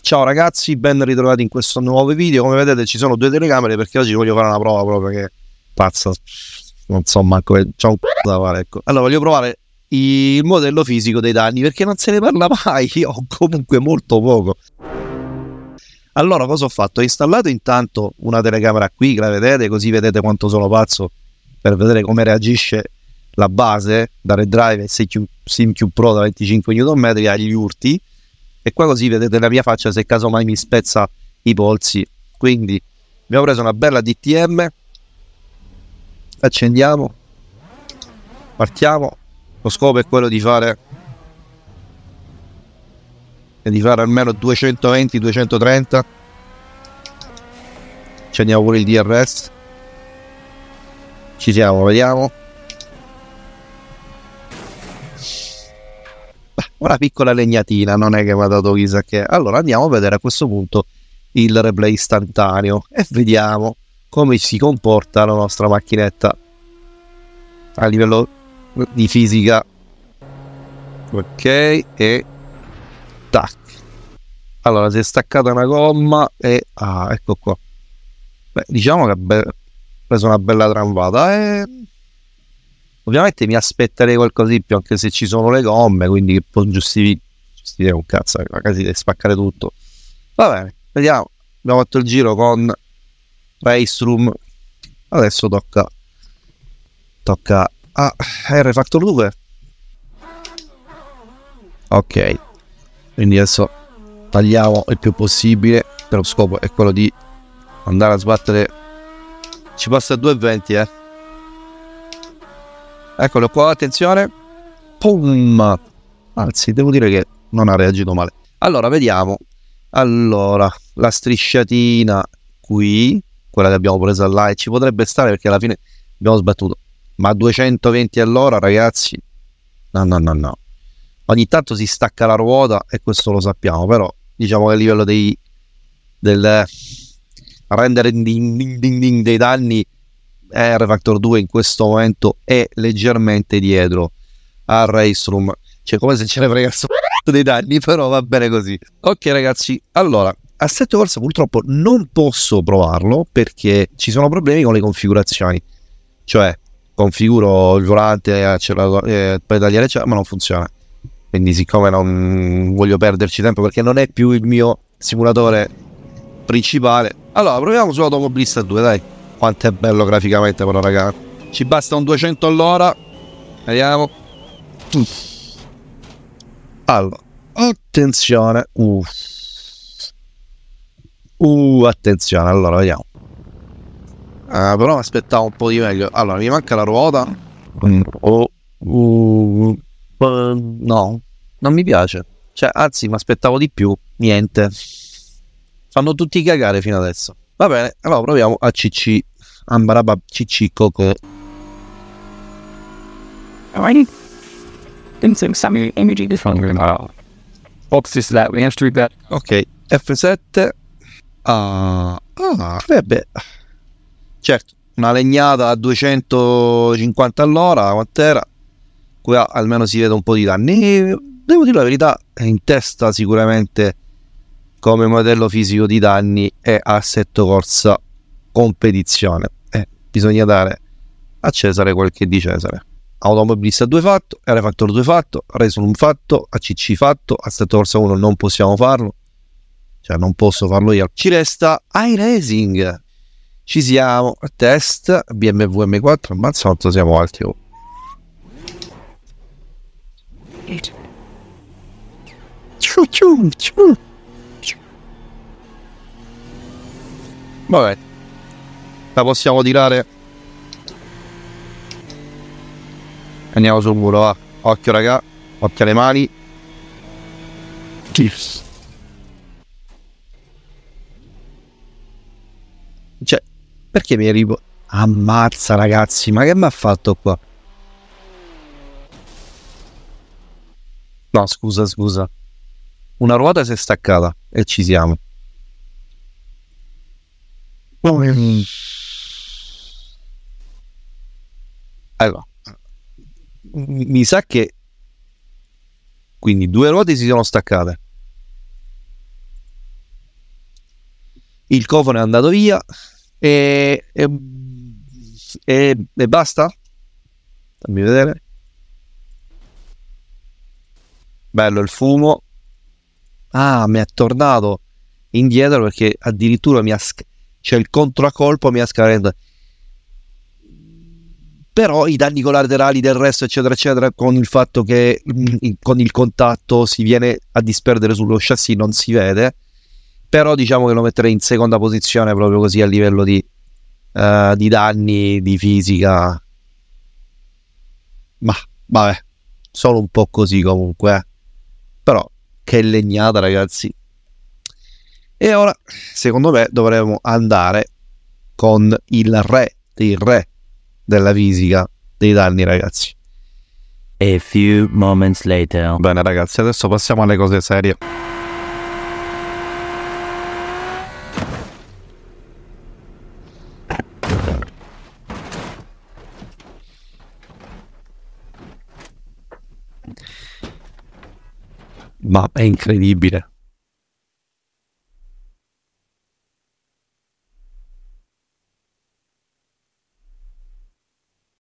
Ciao ragazzi, ben ritrovati in questo nuovo video. Come vedete ci sono due telecamere perché oggi voglio fare una prova proprio che pazza. Non so manco che c'ho un c***o da fare, ecco. Allora voglio provare il modello fisico dei danni perché non se ne parla mai o comunque molto poco. Allora cosa ho fatto? Ho installato intanto una telecamera qui, che la vedete, così vedete quanto sono pazzo per vedere come reagisce la base da Red Drive SimQ Pro da 25 Nm agli urti e qua così vedete la mia faccia se casomai mi spezza i polsi quindi abbiamo preso una bella DTM accendiamo partiamo lo scopo è quello di fare di fare almeno 220 230 accendiamo pure il DRS ci siamo vediamo una piccola legnatina, non è che mi ha dato chissà che. Allora andiamo a vedere a questo punto il replay istantaneo e vediamo come si comporta la nostra macchinetta a livello di fisica. Ok, e tac. Allora si è staccata una gomma e ah, ecco qua. Beh, diciamo che ha preso una bella tramvata Eh. Ovviamente mi aspetterei qualcosa di più, anche se ci sono le gomme, quindi che può giustificare un cazzo, magari deve spaccare tutto. Va bene, vediamo. Abbiamo fatto il giro con Race Room. Adesso tocca tocca a R Factor 2. Ok. Quindi adesso tagliamo il più possibile, però lo scopo è quello di andare a sbattere ci passa 2.20, eh. Eccolo qua, attenzione. Pum! Anzi, devo dire che non ha reagito male. Allora, vediamo. Allora, la strisciatina qui, quella che abbiamo preso là, e ci potrebbe stare perché alla fine abbiamo sbattuto. Ma 220 all'ora, ragazzi, no, no, no, no. Ogni tanto si stacca la ruota e questo lo sappiamo, però diciamo che a livello dei, del rendering dei danni R-Factor 2 in questo momento è leggermente dietro al Race Room. Cioè, come se ce ne fregassero dei danni, però va bene così. Ok, ragazzi, allora. Assetto corsa purtroppo non posso provarlo perché ci sono problemi con le configurazioni. Cioè, configuro il volante, acceleratore, eh, pedaliere, ma non funziona. Quindi, siccome non voglio perderci tempo perché non è più il mio simulatore principale, allora proviamo sull'automobilista 2, dai quanto è bello graficamente però raga ci basta un 200 all'ora vediamo mm. allora attenzione uh. uh attenzione allora vediamo uh, però mi aspettavo un po' di meglio allora mi manca la ruota mm. oh, uh, no non mi piace cioè anzi mi aspettavo di più niente fanno tutti cagare fino adesso va bene allora proviamo a cc Ambaraba Cici Coco. Ok, F7. Ah, ah, beh, certo, una legnata a 250 all'ora, quant'era? Qui almeno si vede un po' di danni. devo dire la verità, è in testa sicuramente come modello fisico di danni e assetto corsa competizione. Eh, bisogna dare a Cesare quel che è di Cesare. Automobilista 2 fatto, R Factor 2 fatto, Resolum fatto, ACC fatto, a Stato Corsa 1 non possiamo farlo, cioè non posso farlo io. Ci resta iRacing, ci siamo, test, BMW M4, mazzotto siamo alti. Oh. Vabbè, la possiamo tirare andiamo sul muro va occhio raga occhio alle mani Chips. cioè perché mi arrivo ammazza ragazzi ma che mi ha fatto qua no scusa scusa una ruota si è staccata e ci siamo Boom. Allora, mi sa che quindi due ruote si sono staccate. Il cofano è andato via e, e, e, e basta. Fammi vedere. Bello il fumo. Ah, mi è tornato indietro perché addirittura mi ha sc- cioè il contraccolpo mi ha scalentato però i danni collaterali del resto eccetera eccetera con il fatto che mm, con il contatto si viene a disperdere sullo chassis non si vede però diciamo che lo metterei in seconda posizione proprio così a livello di, uh, di danni di fisica ma vabbè solo un po' così comunque eh. però che legnata ragazzi e ora secondo me dovremmo andare con il re dei re della fisica dei danni, ragazzi. A few moments later. Bene, ragazzi, adesso passiamo alle cose serie. Ma è incredibile.